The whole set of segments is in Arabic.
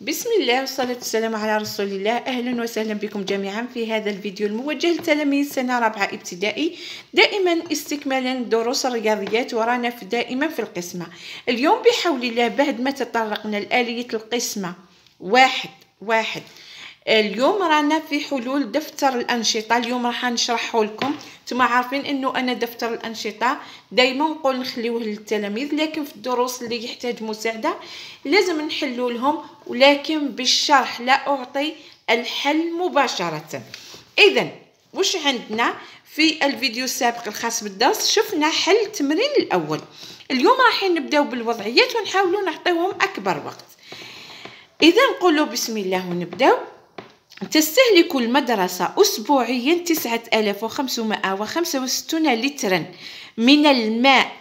بسم الله والصلاة والسلام على رسول الله أهلا وسهلا بكم جميعا في هذا الفيديو الموجه لتلاميذ سنة رابعة ابتدائي دائما استكمالا دروس الرياضيات ورانا في دائما في القسمة اليوم بحول الله بعد ما تطرقنا لآلية القسمة واحد واحد اليوم رانا في حلول دفتر الانشطه اليوم راح نشرحه لكم نتوما عارفين انه انا دفتر الانشطه دائما نقول نخليوه للتلاميذ لكن في الدروس اللي يحتاج مساعده لازم نحلو لهم ولكن بالشرح لا اعطي الحل مباشره اذا وش عندنا في الفيديو السابق الخاص بالدرس شفنا حل التمرين الاول اليوم راح نبداو بالوضعيات ونحاولوا نعطيوهم اكبر وقت اذا نقولوا بسم الله ونبداو تستهلك المدرسة أسبوعيا تسعة ألاف وخمسمائة وخمسة وستون لترا من الماء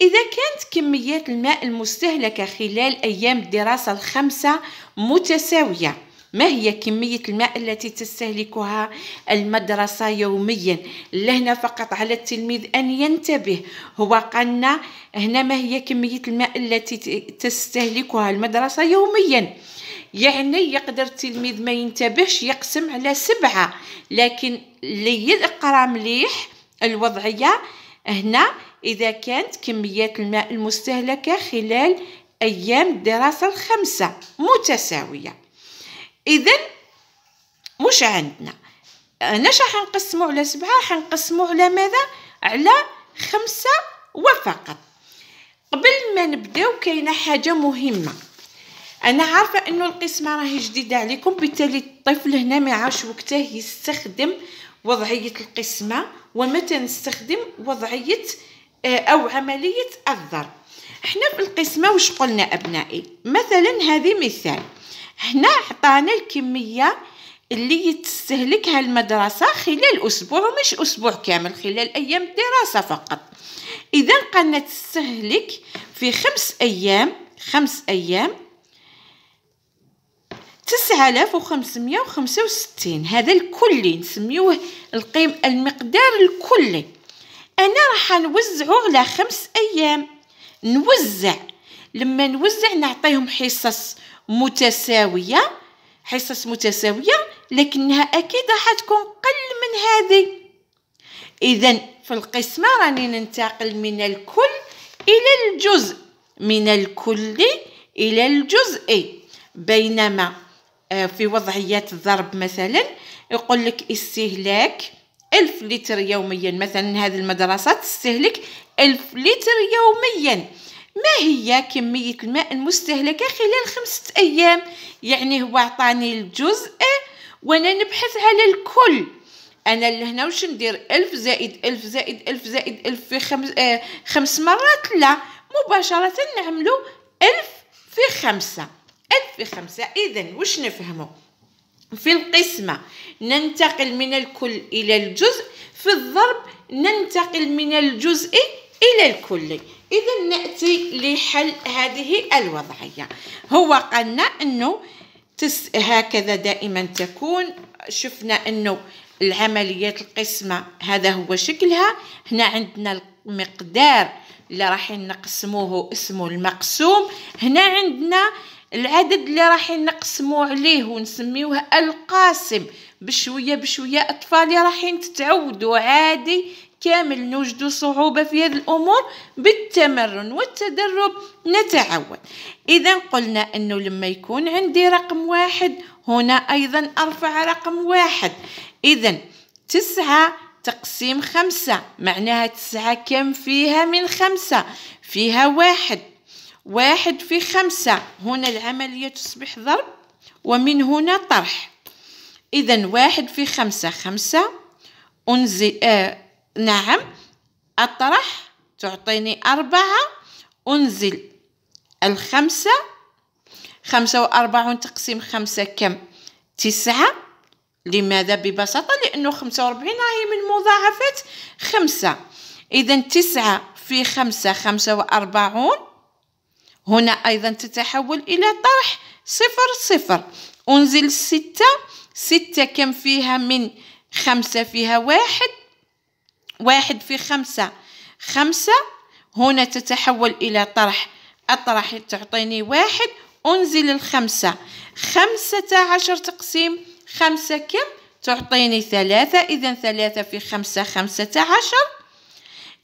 إذا كانت كميات الماء المستهلكة خلال أيام الدراسة الخمسة متساوية ما هي كمية الماء التي تستهلكها المدرسة يوميا لهنا فقط على التلميذ أن ينتبه هو قلنا هنا ما هي كمية الماء التي تستهلكها المدرسة يوميا يعني يقدر التلميذ ما ينتبهش يقسم على سبعة لكن اللي يقرا مليح الوضعية هنا إذا كانت كميات الماء المستهلكة خلال أيام الدراسة الخمسة متساوية إذا مش عندنا هناش حنقسمو على سبعة حنقسمو على ماذا على خمسة وفقط قبل ما نبداو كاينه حاجه مهمه انا عارفه انه القسمه راهي جديده عليكم بالتالي الطفل هنا ما عاش وقته يستخدم وضعيه القسمه ومتى نستخدم وضعيه آه، او عمليه الضرب احنا في القسمه واش قلنا ابنائي مثلا هذه مثال هنا عطانا الكميه اللي تستهلكها المدرسة خلال أسبوع ومش أسبوع كامل خلال أيام الدراسة فقط إذا قلنا تستهلك في خمس أيام خمس أيام 9565 هذا الكلي نسميوه القيم المقدار الكلي انا راح نوزعه على خمس ايام نوزع لما نوزع نعطيهم حصص متساويه حصص متساويه لكنها اكيد راح تكون قل من هذه اذا في القسمه راني ننتقل من الكل الى الجزء من الكل الى الجزء بينما آه، في وضعيات الضرب مثلا يقول لك استهلاك ألف لتر يوميا مثلا هذه المدرسة تستهلك ألف لتر يوميا ما هي كمية الماء المستهلكة خلال خمسة أيام يعني هو عطاني الجزء وأنا نبحث على الكل أنا لهنا وش ندير ألف زائد ألف زائد ألف زائد ألف في خمس, آه خمس مرات لا مباشرة نعملو ألف في خمسة ألف بخمسة إذا واش نفهمه في القسمة ننتقل من الكل إلى الجزء في الضرب ننتقل من الجزء إلى الكل إذا نأتي لحل هذه الوضعية هو قالنا أنه تس هكذا دائما تكون شفنا أنه العملية القسمة هذا هو شكلها هنا عندنا المقدار اللي راح نقسموه اسمه المقسوم هنا عندنا العدد اللي راح نقسمو عليه ونسميوه القاسم بشويه بشويه اطفالي راحين تتعودوا عادي كامل نوجد صعوبة في هذه الأمور بالتمرن والتدرب نتعود إذا قلنا أنه لما يكون عندي رقم واحد هنا أيضا أرفع رقم واحد إذا تسعة تقسيم خمسة معناها تسعة كم فيها من خمسة فيها واحد واحد في خمسة هنا العملية تصبح ضرب ومن هنا طرح إذا واحد في خمسة خمسة أنزل آه نعم أطرح تعطيني أربعة أنزل الخمسة خمسة وأربعون تقسيم خمسة كم تسعة لماذا ببساطة لأنه خمسة وأربعين هي من مضاعفات خمسة إذا تسعة في خمسة خمسة وأربعون هنا أيضا تتحول إلى طرح صفر صفر أنزل ستة ستة كم فيها من خمسة فيها واحد واحد في خمسة خمسة هنا تتحول إلى طرح أطرح تعطيني واحد أنزل الخمسة خمسة عشر تقسيم خمسة كم تعطيني ثلاثة إذا ثلاثة في خمسة خمسة عشر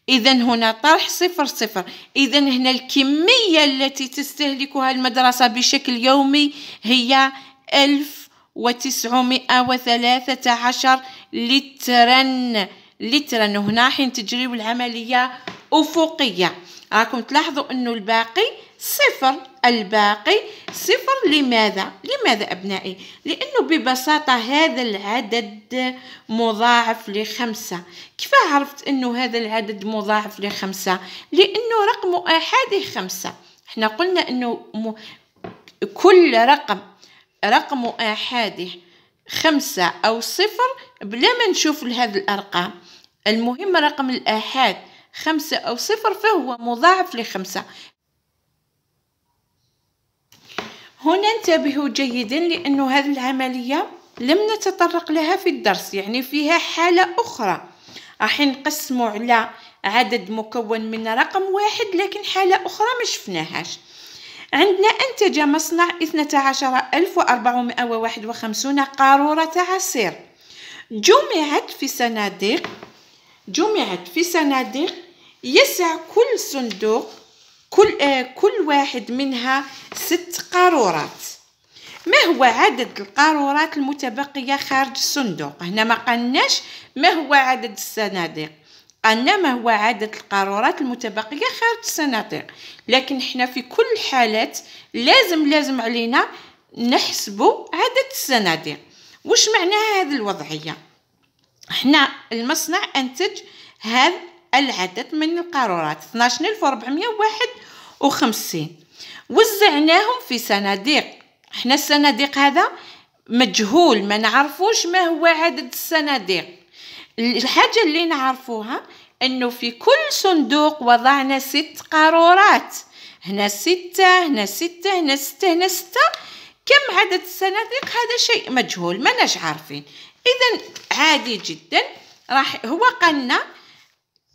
إذا هنا طرح صفر صفر إذا هنا الكمية التي تستهلكها المدرسة بشكل يومي هي ألف وتسعمائة وثلاثة عشر لترا لترا هنا حين تجري العملية أفقية راكم تلاحظوا أنه الباقي صفر الباقي صفر لماذا؟ لماذا أبنائي؟ لأنه ببساطة هذا العدد مضاعف لخمسة كيف عرفت أنه هذا العدد مضاعف لخمسة؟ لأنه رقم أحاده خمسة احنا قلنا أنه م... كل رقم رقم أحاده خمسة أو صفر بلا ما نشوف لهذه الأرقام المهم رقم الآحاد خمسة أو صفر فهو مضاعف لخمسة هنا انتبهوا جيدا لأنه هذه العملية لم نتطرق لها في الدرس يعني فيها حالة أخرى راح نقسموا على عدد مكون من رقم واحد لكن حالة أخرى ما شفناهاش عندنا أنتج مصنع 12451 قارورة عصير جمعت في صناديق جمعت في صناديق يسع كل صندوق كل آه كل واحد منها ست قارورات ما هو عدد القارورات المتبقية خارج الصندوق هنا ما قلناش ما هو عدد الصناديق قلنا ما هو عدد القارورات المتبقية خارج الصناديق لكن حنا في كل حالات لازم لازم علينا نحسب عدد الصناديق وش معناها هذه الوضعية حنا المصنع أنتج هذا العدد من القارورات 12451 وزعناهم في صناديق حنا الصناديق هذا مجهول ما نعرفوش ما هو عدد الصناديق الحاجه اللي نعرفوها انه في كل صندوق وضعنا ست قارورات هنا ستة هنا ستة هنا ستة هنا ستة كم عدد الصناديق هذا شيء مجهول ما نش عارفين اذا عادي جدا راح هو قالنا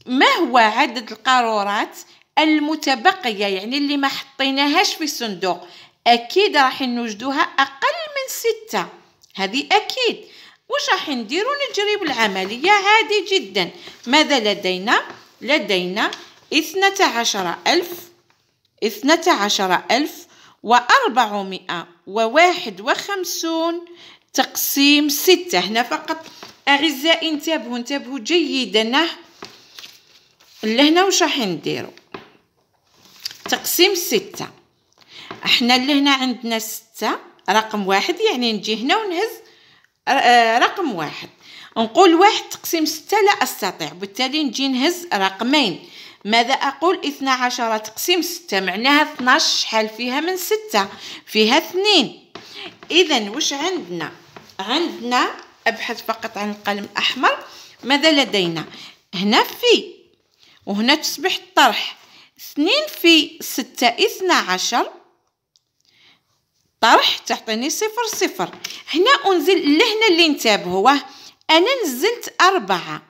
ما هو عدد القارورات المتبقيه يعني اللي ما حطيناهاش في الصندوق اكيد راح نوجدوها اقل من ستة هذه اكيد وش راح نديرو نجريو العمليه عادي جدا ماذا لدينا لدينا اثنه عشر ألف اثنة عشر ألف وأربعمائة وواحد وخمسون تقسيم ستة هنا فقط أعزائي انتبهوا انتبهوا جيدا لهنا واش راح نديرو تقسيم ستة احنا لهنا عندنا ستة رقم واحد يعني نجي هنا ونهز آه، رقم واحد نقول واحد تقسيم ستة لا أستطيع بالتالي نجي نهز رقمين ماذا أقول اثنا عشر تقسيم ستة معناها اثناش شحال فيها من ستة فيها اثنين إذا واش عندنا عندنا أبحث فقط عن القلم الأحمر ماذا لدينا هنا في وهنا تصبح الطرح اثنين في ستة اثنى عشر طرح تعطيني صفر صفر هنا أنزل لهنا اللي نتابهوه أنا نزلت أربعة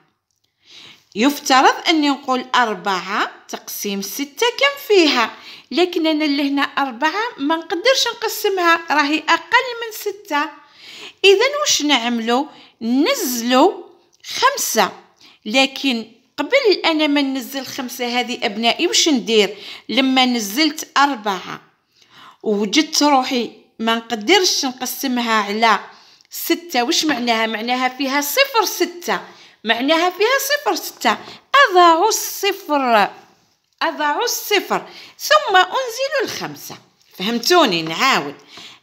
يفترض أني نقول أربعة تقسيم ستة كم فيها لكن أنا لهنا أربعة ما نقدرش نقسمها راهي أقل من ستة إذا وش نعملو نزلو خمسة لكن قبل انا ما ننزل خمسه هذه ابنائي وش ندير لما نزلت اربعه وجدت روحي ما نقدرش نقسمها على ستة وش معناها معناها فيها صفر ستة معناها فيها صفر ستة أضع الصفر أضع الصفر ثم أنزل الخمسة فهمتوني نعاود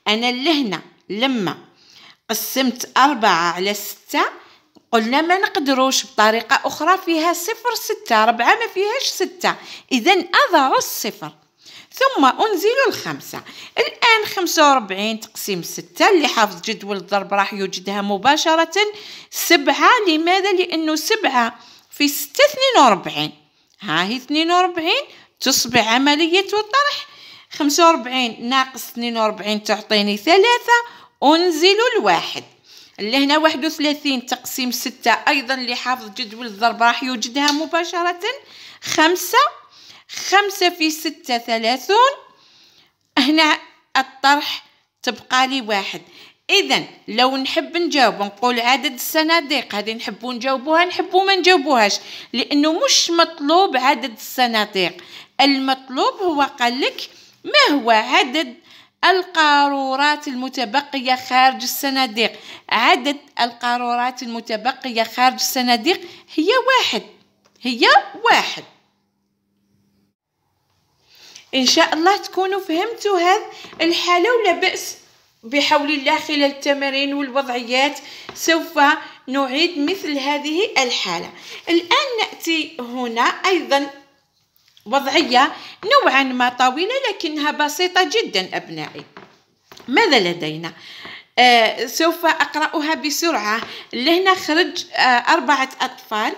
أنا لهنا لما قسمت أربعة على ستة قلنا ما نقدروش بطريقة أخرى فيها صفر ستة ربعة ما فيهاش ستة إذا أضع الصفر ثم أنزل الخمسة الآن خمسة وربعين تقسيم ستة اللي حافظ جدول الضرب راح يوجدها مباشرة سبعة لماذا؟ لأنه سبعة في ستة اثنين وربعين ها هي اثنين وربعين تصبح عملية الطرح خمسة وربعين ناقص اثنين وربعين تعطيني ثلاثة أنزل الواحد لهنا واحد وثلاثين تقسيم ستة أيضا اللي حافظ جدول الضرب راح يوجدها مباشرة خمسة خمسة في ستة ثلاثون هنا الطرح تبقى لي واحد اذا لو نحب نجاوب نقول عدد الصناديق هذه نحبو نجاوبوها نحبو ما نجاوبوهاش لانه مش مطلوب عدد الصناديق المطلوب هو قال لك ما هو عدد القارورات المتبقية خارج الصناديق عدد القارورات المتبقية خارج الصناديق هي واحد هي واحد إن شاء الله تكونوا فهمتوا هذا الحالة ولا بأس بحول الله خلال التمارين والوضعيات سوف نعيد مثل هذه الحالة الآن نأتي هنا أيضا وضعية نوعا ما طويلة لكنها بسيطة جدا أبنائي ماذا لدينا؟ آه سوف أقرأها بسرعة لهنا خرج آه أربعة أطفال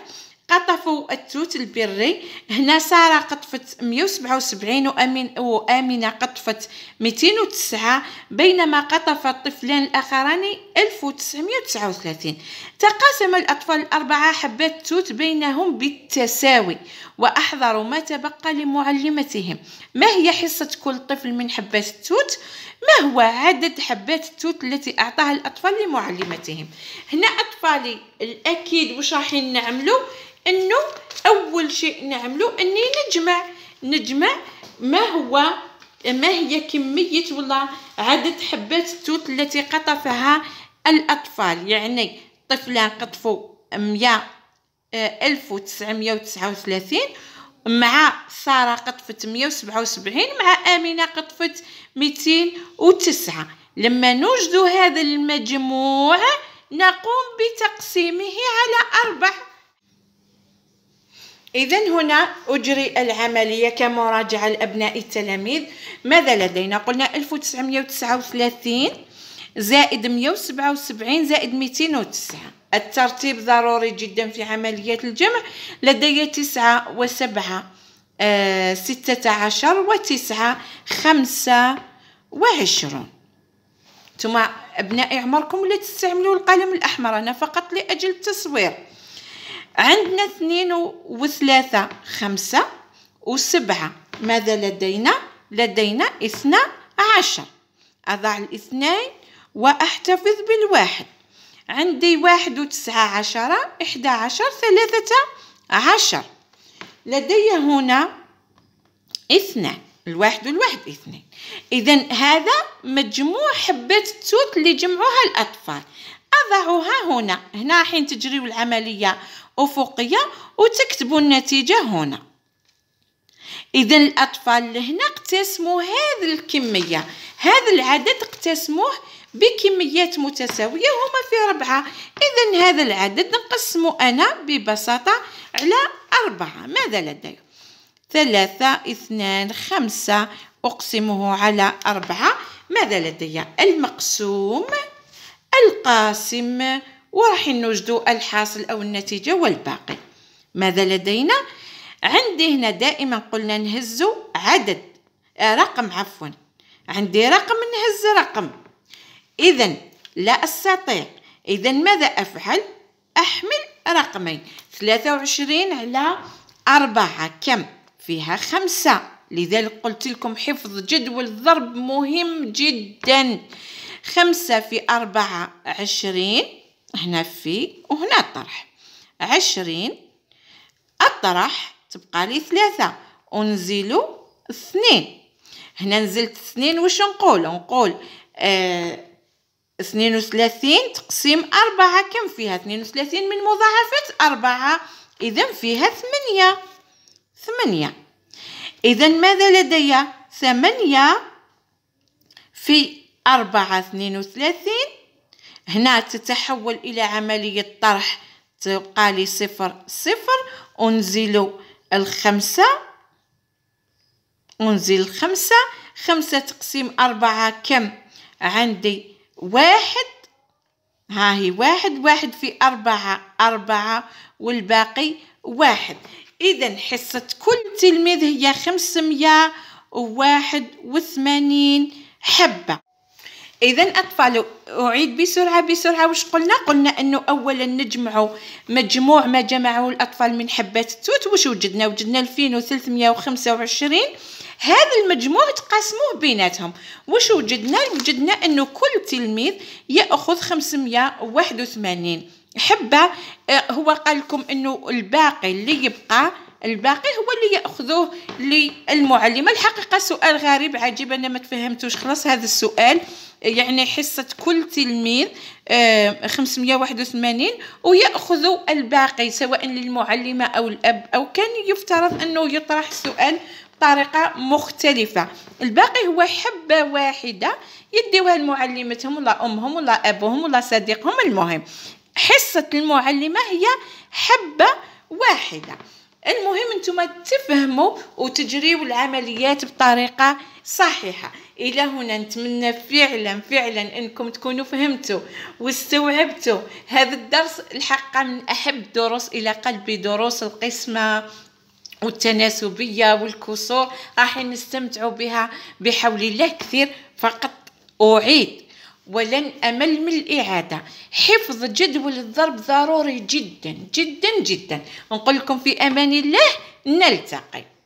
قطفوا التوت البري هنا سارة قطفت 177 وأمين وآمنة قطفت 209 بينما قطف الطفلان الآخران 1939 تقاسم الأطفال الأربعة حبات توت بينهم بالتساوي وأحضروا ما تبقى لمعلمتهم ما هي حصة كل طفل من حبات التوت؟ ما هو عدد حبات التوت التي أعطاها الأطفال لمعلمتهم؟ هنا أطفالي الأكيد واش راحين نعملو انه اول شيء نعمله اني نجمع نجمع ما هو ما هي كمية ولا عدد حبات التوت التي قطفها الأطفال يعني طفلان قطفوا آه، 100 ألف وتسعمية وتسعة وثلاثين مع سارة قطفت مية وسبعة وسبعين مع آمنة قطفت ميتين وتسعة لما نوجد هذا المجموع نقوم بتقسيمه على أربع إذا هنا أجري العملية كمراجعة لأبناء التلاميذ ماذا لدينا؟ قلنا 1939 زائد 177 زائد 209 الترتيب ضروري جدا في عملية الجمع لدي تسعة وسبعة آه ستة عشر وتسعة خمسة وعشرون ثم أبنائي عمركم لا تستعملوا القلم الأحمر أنا فقط لأجل التصوير عندنا اثنين وثلاثة خمسة وسبعة ماذا لدينا؟ لدينا اثني عشر أضع الاثنين وأحتفظ بالواحد عندي واحد وتسعة عشرة إحدى عشر ثلاثة عشر لدي هنا اثنان الواحد والواحد اثنين إذا هذا مجموع حبات التوت اللي جمعوها الأطفال أضعها هنا هنا حين تجري العملية أفقية وتكتبوا النتيجة هنا إذا الأطفال لهنا اقتسموا هذه الكمية هذا العدد اقتسموه بكميات متساوية هما في ربعة إذا هذا العدد نقسمه أنا ببساطة على أربعة ماذا لدي؟ ثلاثة اثنان خمسة أقسمه على أربعة ماذا لدي؟ المقسوم القاسم وراح نوجدو الحاصل أو النتيجة والباقي ماذا لدينا؟ عندي هنا دائما قلنا نهزو عدد آه، رقم عفوا عندي رقم نهز رقم إذا لا أستطيع إذا ماذا أفعل؟ أحمل رقمين ثلاثة وعشرين على أربعة كم؟ فيها خمسة لذلك قلت لكم حفظ جدول الضرب مهم جدا خمسة في أربعة عشرين هنا في وهنا الطرح عشرين الطرح تبقى لي ثلاثة ونزيلو اثنين هنا نزلت اثنين واش نقول نقول آه، اثنين وثلاثين تقسيم أربعة كم فيها اثنين وثلاثين من مضاعفة أربعة إذا فيها ثمانية ثمانية إذا ماذا لدي ثمانية في أربعة اثنين وثلاثين هنا تتحول الى عملية طرح تبقى لي صفر صفر انزل الخمسة انزل الخمسة خمسة تقسيم أربعة كم عندي واحد ها هي واحد واحد في أربعة أربعة والباقي واحد إذا حصة كل تلميذ هي خمسمية وواحد وثمانين حبة اذا اطفال اعيد بسرعه بسرعه واش قلنا قلنا انه اولا نجمعوا مجموع ما جمعه الاطفال من حبات التوت واش وجدنا وجدنا 2325 هذا المجموع تقاسموه بيناتهم واش وجدنا وجدنا انه كل تلميذ ياخذ 581 حبه آه، هو قال لكم انه الباقي اللي يبقى الباقي هو اللي ياخذوه للمعلمه الحقيقه سؤال غريب عجيب انا ما تفهمتوش خلاص هذا السؤال يعني حصه كل تلميذ 581 آه، وياخذ الباقي سواء للمعلمه او الاب او كان يفترض انه يطرح السؤال بطريقة مختلفة الباقي هو حبة واحدة يديوها لمعلمتهم ولا أمهم ولا أبوهم ولا صديقهم المهم حصة المعلمة هي حبة واحدة المهم انتم تفهموا وتجريو العمليات بطريقه صحيحه الى هنا نتمنى فعلا فعلا انكم تكونوا فهمتوا واستوعبتوا هذا الدرس الحق من احب الدروس الى قلبي دروس القسمه والتناسبيه والكسور راح نستمتعوا بها بحول الله كثير فقط اعيد ولن أمل من الإعادة حفظ جدول الضرب ضروري جدا جدا جدا نقول لكم في أمان الله نلتقي